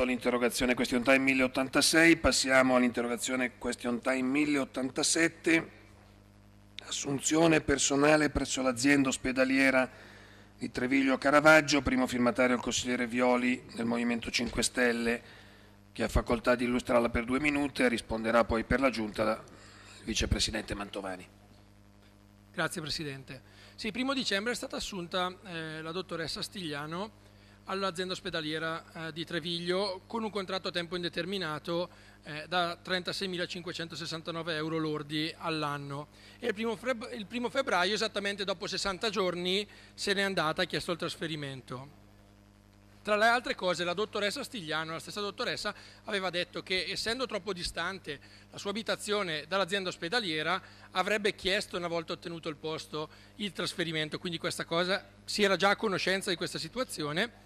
all'interrogazione question time 1086, passiamo all'interrogazione question time 1087, assunzione personale presso l'azienda ospedaliera di Treviglio Caravaggio, primo firmatario il consigliere Violi del Movimento 5 Stelle, che ha facoltà di illustrarla per due minuti e risponderà poi per la giunta il vicepresidente Mantovani. Grazie Presidente. Sì, primo dicembre è stata assunta eh, la dottoressa Stigliano all'azienda ospedaliera eh, di Treviglio con un contratto a tempo indeterminato eh, da 36.569 euro lordi all'anno. E il primo, il primo febbraio, esattamente dopo 60 giorni, se n'è andata e ha chiesto il trasferimento. Tra le altre cose la dottoressa Stigliano, la stessa dottoressa, aveva detto che essendo troppo distante la sua abitazione dall'azienda ospedaliera avrebbe chiesto una volta ottenuto il posto il trasferimento, quindi questa cosa si era già a conoscenza di questa situazione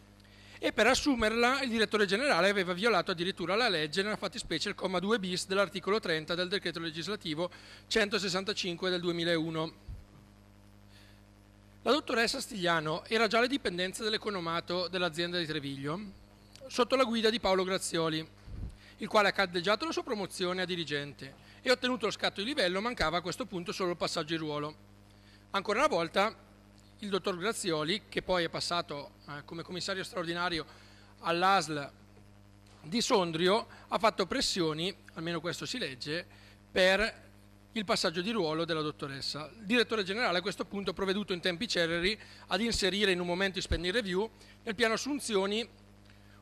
e per assumerla il direttore generale aveva violato addirittura la legge, nella fattispecie il comma 2 bis dell'articolo 30 del decreto legislativo 165 del 2001. La dottoressa Stigliano era già alle dipendenze dell'economato dell'azienda di Treviglio, sotto la guida di Paolo Grazioli, il quale ha caddeggiato la sua promozione a dirigente e ottenuto lo scatto di livello mancava a questo punto solo il passaggio di ruolo. Ancora una volta il dottor Grazioli, che poi è passato eh, come commissario straordinario all'ASL di Sondrio, ha fatto pressioni, almeno questo si legge, per il passaggio di ruolo della dottoressa. Il direttore generale a questo punto ha provveduto in tempi celeri ad inserire in un momento di spending review nel piano assunzioni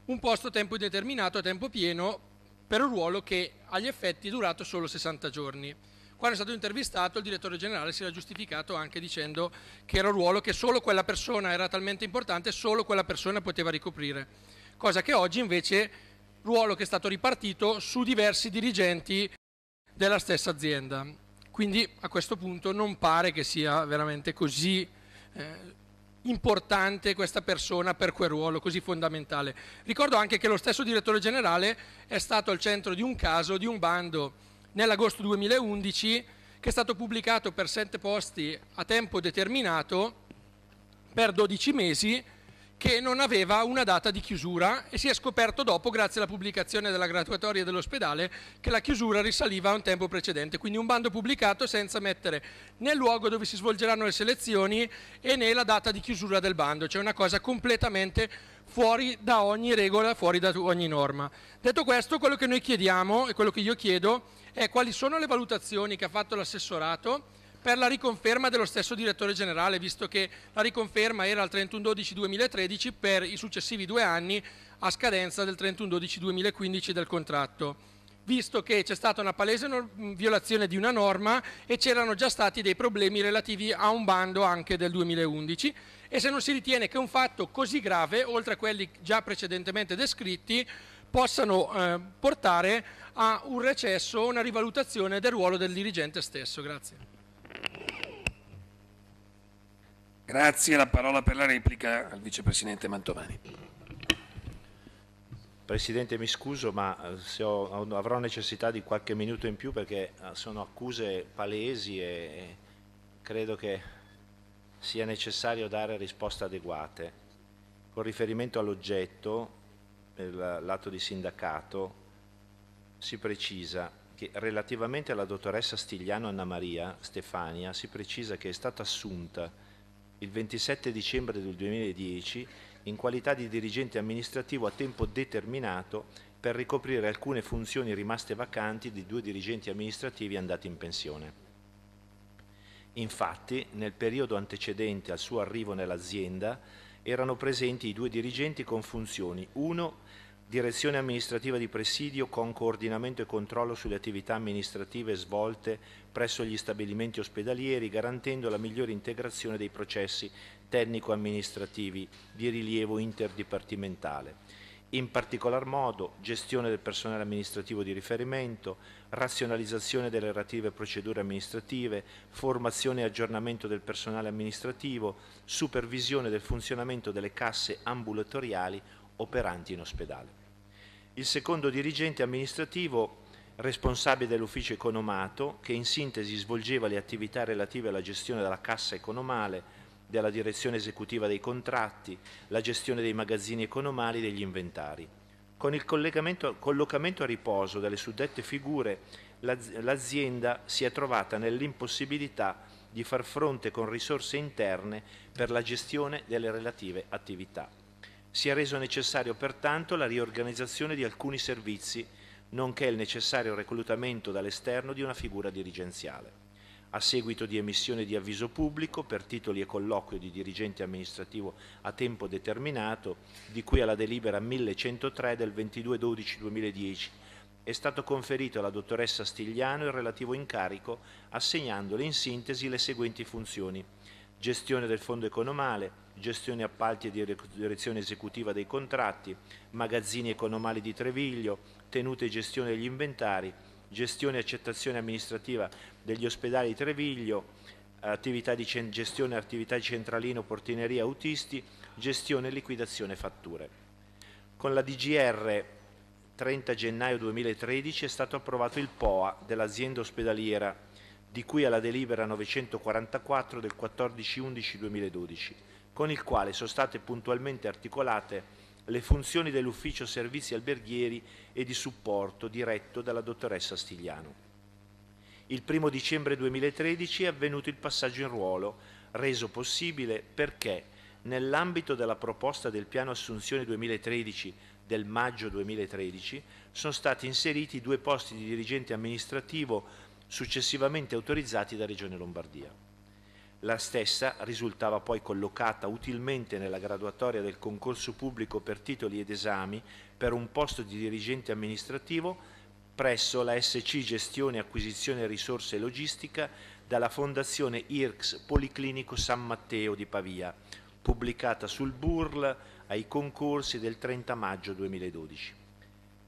un posto a tempo indeterminato a tempo pieno per un ruolo che agli effetti è durato solo 60 giorni. Quando è stato intervistato il direttore generale si era giustificato anche dicendo che era un ruolo che solo quella persona era talmente importante, solo quella persona poteva ricoprire, cosa che oggi invece ruolo che è stato ripartito su diversi dirigenti della stessa azienda. Quindi a questo punto non pare che sia veramente così eh, importante questa persona per quel ruolo così fondamentale. Ricordo anche che lo stesso direttore generale è stato al centro di un caso, di un bando nell'agosto 2011 che è stato pubblicato per sette posti a tempo determinato per 12 mesi che non aveva una data di chiusura e si è scoperto dopo, grazie alla pubblicazione della graduatoria dell'ospedale, che la chiusura risaliva a un tempo precedente. Quindi un bando pubblicato senza mettere né il luogo dove si svolgeranno le selezioni e né la data di chiusura del bando, cioè una cosa completamente fuori da ogni regola, fuori da ogni norma. Detto questo, quello che noi chiediamo e quello che io chiedo è quali sono le valutazioni che ha fatto l'assessorato per la riconferma dello stesso direttore generale, visto che la riconferma era il 31-12-2013 per i successivi due anni a scadenza del 31-12-2015 del contratto visto che c'è stata una palese mm, violazione di una norma e c'erano già stati dei problemi relativi a un bando anche del 2011 e se non si ritiene che un fatto così grave, oltre a quelli già precedentemente descritti, possano eh, portare a un recesso o una rivalutazione del ruolo del dirigente stesso. Grazie. Grazie, la parola per la replica al vicepresidente Mantovani. Presidente, mi scuso, ma eh, ho, avrò necessità di qualche minuto in più perché eh, sono accuse palesi e credo che sia necessario dare risposte adeguate. Con riferimento all'oggetto, l'atto di sindacato, si precisa che relativamente alla dottoressa Stigliano Anna Maria Stefania si precisa che è stata assunta il 27 dicembre del 2010 in qualità di dirigente amministrativo a tempo determinato per ricoprire alcune funzioni rimaste vacanti di due dirigenti amministrativi andati in pensione. Infatti, nel periodo antecedente al suo arrivo nell'azienda, erano presenti i due dirigenti con funzioni, uno Direzione amministrativa di presidio con coordinamento e controllo sulle attività amministrative svolte presso gli stabilimenti ospedalieri, garantendo la migliore integrazione dei processi tecnico-amministrativi di rilievo interdipartimentale. In particolar modo, gestione del personale amministrativo di riferimento, razionalizzazione delle relative procedure amministrative, formazione e aggiornamento del personale amministrativo, supervisione del funzionamento delle casse ambulatoriali operanti in ospedale. Il secondo dirigente amministrativo responsabile dell'ufficio economato, che in sintesi svolgeva le attività relative alla gestione della cassa economale, della direzione esecutiva dei contratti, la gestione dei magazzini economali e degli inventari. Con il collocamento a riposo delle suddette figure, l'azienda si è trovata nell'impossibilità di far fronte con risorse interne per la gestione delle relative attività si è reso necessario pertanto la riorganizzazione di alcuni servizi, nonché il necessario reclutamento dall'esterno di una figura dirigenziale. A seguito di emissione di avviso pubblico per titoli e colloquio di dirigente amministrativo a tempo determinato, di cui alla delibera 1103 del 22-12-2010, è stato conferito alla dottoressa Stigliano il relativo incarico, assegnandole in sintesi le seguenti funzioni gestione del fondo economale, gestione appalti e direzione esecutiva dei contratti, magazzini economali di Treviglio, tenute e gestione degli inventari, gestione e accettazione amministrativa degli ospedali di Treviglio, attività di gestione attività di centralino portineria autisti, gestione e liquidazione fatture. Con la DGR 30 gennaio 2013 è stato approvato il POA dell'azienda ospedaliera di cui alla delibera 944 del 14-11-2012 con il quale sono state puntualmente articolate le funzioni dell'ufficio servizi alberghieri e di supporto diretto dalla dottoressa Stigliano. Il 1 dicembre 2013 è avvenuto il passaggio in ruolo, reso possibile perché nell'ambito della proposta del piano assunzione 2013 del maggio 2013 sono stati inseriti due posti di dirigente amministrativo successivamente autorizzati da Regione Lombardia. La stessa risultava poi collocata utilmente nella graduatoria del concorso pubblico per titoli ed esami per un posto di dirigente amministrativo presso la SC Gestione Acquisizione Risorse e Logistica dalla Fondazione IRCS Policlinico San Matteo di Pavia, pubblicata sul BURL ai concorsi del 30 maggio 2012.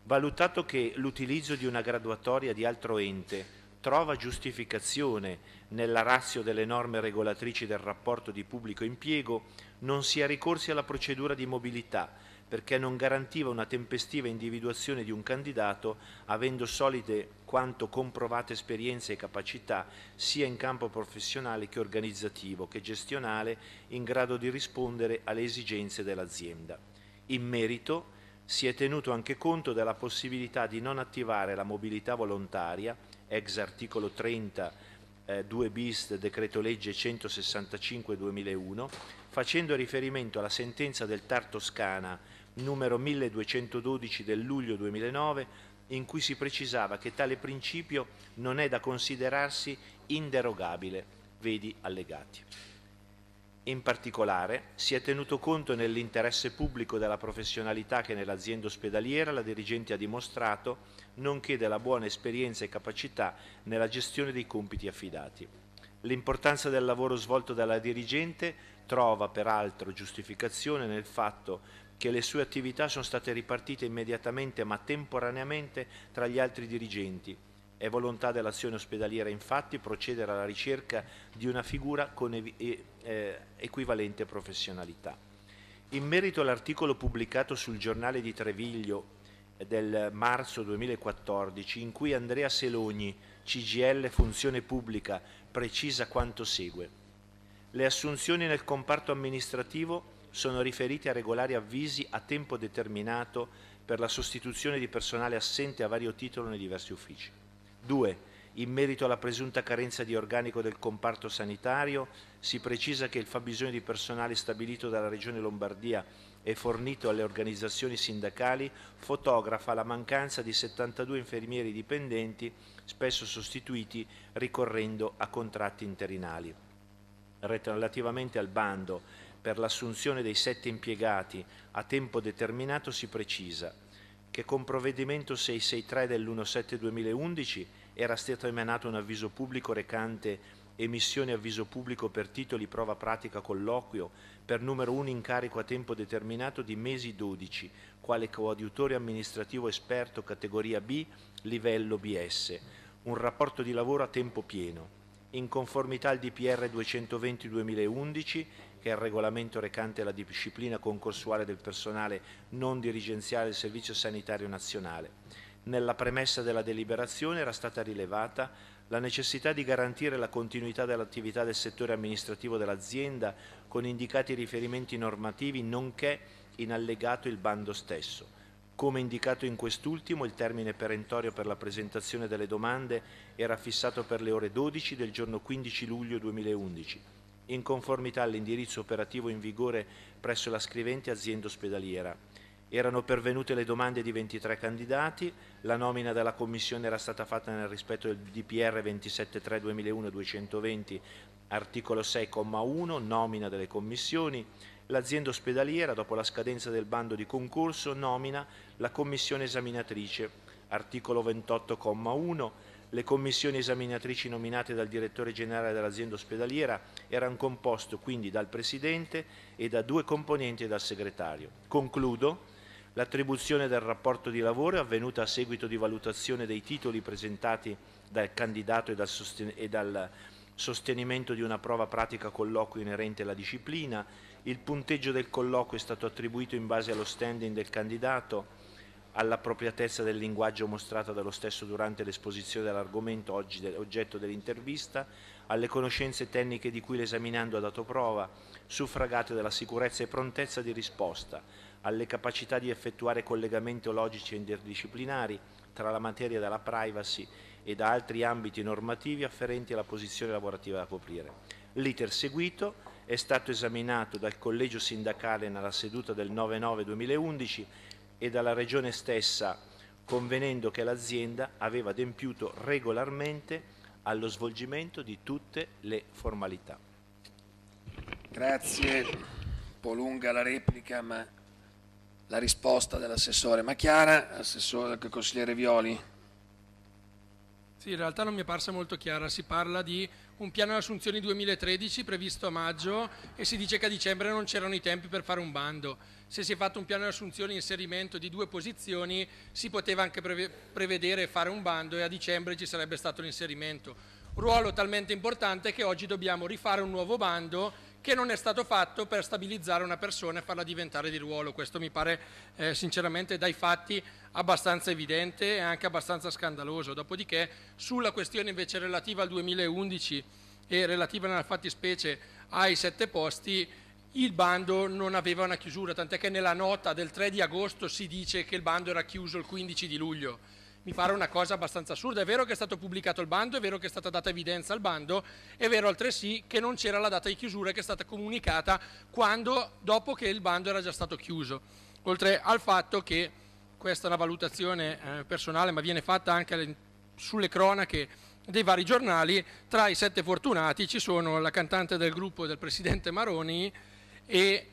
Valutato che l'utilizzo di una graduatoria di altro ente trova giustificazione nella razio delle norme regolatrici del rapporto di pubblico impiego, non si è ricorsi alla procedura di mobilità perché non garantiva una tempestiva individuazione di un candidato avendo solide quanto comprovate esperienze e capacità sia in campo professionale che organizzativo che gestionale in grado di rispondere alle esigenze dell'azienda. In merito si è tenuto anche conto della possibilità di non attivare la mobilità volontaria ex articolo 30 eh, 2 bis decreto legge 165 2001 facendo riferimento alla sentenza del TAR Toscana numero 1212 del luglio 2009 in cui si precisava che tale principio non è da considerarsi inderogabile, vedi allegati. In particolare, si è tenuto conto nell'interesse pubblico della professionalità che nell'azienda ospedaliera la dirigente ha dimostrato nonché della buona esperienza e capacità nella gestione dei compiti affidati. L'importanza del lavoro svolto dalla dirigente trova peraltro giustificazione nel fatto che le sue attività sono state ripartite immediatamente ma temporaneamente tra gli altri dirigenti. È volontà dell'azione ospedaliera infatti procedere alla ricerca di una figura con eh, equivalente professionalità. In merito all'articolo pubblicato sul giornale di Treviglio del marzo 2014 in cui Andrea Selogni, CGL Funzione Pubblica, precisa quanto segue. Le assunzioni nel comparto amministrativo sono riferite a regolari avvisi a tempo determinato per la sostituzione di personale assente a vario titolo nei diversi uffici. 2. In merito alla presunta carenza di organico del comparto sanitario, si precisa che il fabbisogno di personale stabilito dalla Regione Lombardia e fornito alle organizzazioni sindacali fotografa la mancanza di 72 infermieri dipendenti, spesso sostituiti ricorrendo a contratti interinali. Relativamente al bando per l'assunzione dei sette impiegati a tempo determinato si precisa che con provvedimento 663 dell'17 2011 era stato emanato un avviso pubblico recante emissione avviso pubblico per titoli, prova pratica, colloquio, per numero un incarico a tempo determinato di mesi 12, quale coadiutore amministrativo esperto categoria B, livello BS, un rapporto di lavoro a tempo pieno, in conformità al DPR 220-2011, che è il regolamento recante la disciplina concorsuale del personale non dirigenziale del Servizio Sanitario Nazionale. Nella premessa della deliberazione era stata rilevata la necessità di garantire la continuità dell'attività del settore amministrativo dell'azienda con indicati riferimenti normativi nonché in allegato il bando stesso. Come indicato in quest'ultimo, il termine perentorio per la presentazione delle domande era fissato per le ore 12 del giorno 15 luglio 2011, in conformità all'indirizzo operativo in vigore presso la scrivente azienda ospedaliera erano pervenute le domande di 23 candidati, la nomina della Commissione era stata fatta nel rispetto del DPR 273-2001-220, articolo 6,1, nomina delle commissioni. L'azienda ospedaliera, dopo la scadenza del bando di concorso, nomina la commissione esaminatrice, articolo 28,1. Le commissioni esaminatrici nominate dal direttore generale dell'azienda ospedaliera erano composte quindi dal presidente e da due componenti e dal segretario. Concludo L'attribuzione del rapporto di lavoro è avvenuta a seguito di valutazione dei titoli presentati dal candidato e dal, sosten- e dal sostenimento di una prova pratica colloquio inerente alla disciplina. Il punteggio del colloquio è stato attribuito in base allo standing del candidato, all'appropriatezza del linguaggio mostrata dallo stesso durante l'esposizione dell'argomento oggi del, oggetto dell'intervista, alle conoscenze tecniche di cui l'esaminando ha dato prova, suffragate dalla sicurezza e prontezza di risposta, alle capacità di effettuare collegamenti logici e interdisciplinari tra la materia della privacy e da altri ambiti normativi afferenti alla posizione lavorativa da coprire. L'iter seguito è stato esaminato dal collegio sindacale nella seduta del 9-9-2011 e dalla Regione stessa convenendo che l'azienda aveva adempiuto regolarmente allo svolgimento di tutte le formalità. Grazie, un po' lunga la replica ma la risposta dell'assessore Macchiara, assessore del consigliere Violi. Sì, in realtà non mi è parsa molto chiara, si parla di un piano di assunzioni 2013 previsto a maggio e si dice che a dicembre non c'erano i tempi per fare un bando. Se si è fatto un piano di assunzioni inserimento di due posizioni si poteva anche prevedere fare un bando e a dicembre ci sarebbe stato l'inserimento. Ruolo talmente importante che oggi dobbiamo rifare un nuovo bando che non è stato fatto per stabilizzare una persona e farla diventare di ruolo. Questo mi pare eh, sinceramente dai fatti abbastanza evidente e anche abbastanza scandaloso. Dopodiché sulla questione invece relativa al 2011 e relativa nella fattispecie ai sette posti, il bando non aveva una chiusura, tant'è che nella nota del 3 di agosto si dice che il bando era chiuso il 15 di luglio mi pare una cosa abbastanza assurda. È vero che è stato pubblicato il bando, è vero che è stata data evidenza al bando, è vero altresì che non c'era la data di chiusura che è stata comunicata quando, dopo che il bando era già stato chiuso. Oltre al fatto che questa è una valutazione eh, personale, ma viene fatta anche alle, sulle cronache dei vari giornali, tra i sette fortunati ci sono la cantante del gruppo del presidente Maroni e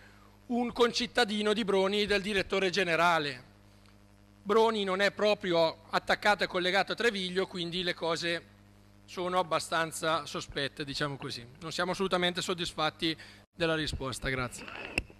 un concittadino di Broni del direttore generale Broni non è proprio attaccato e collegato a Treviglio, quindi le cose sono abbastanza sospette, diciamo così. Non siamo assolutamente soddisfatti della risposta, grazie.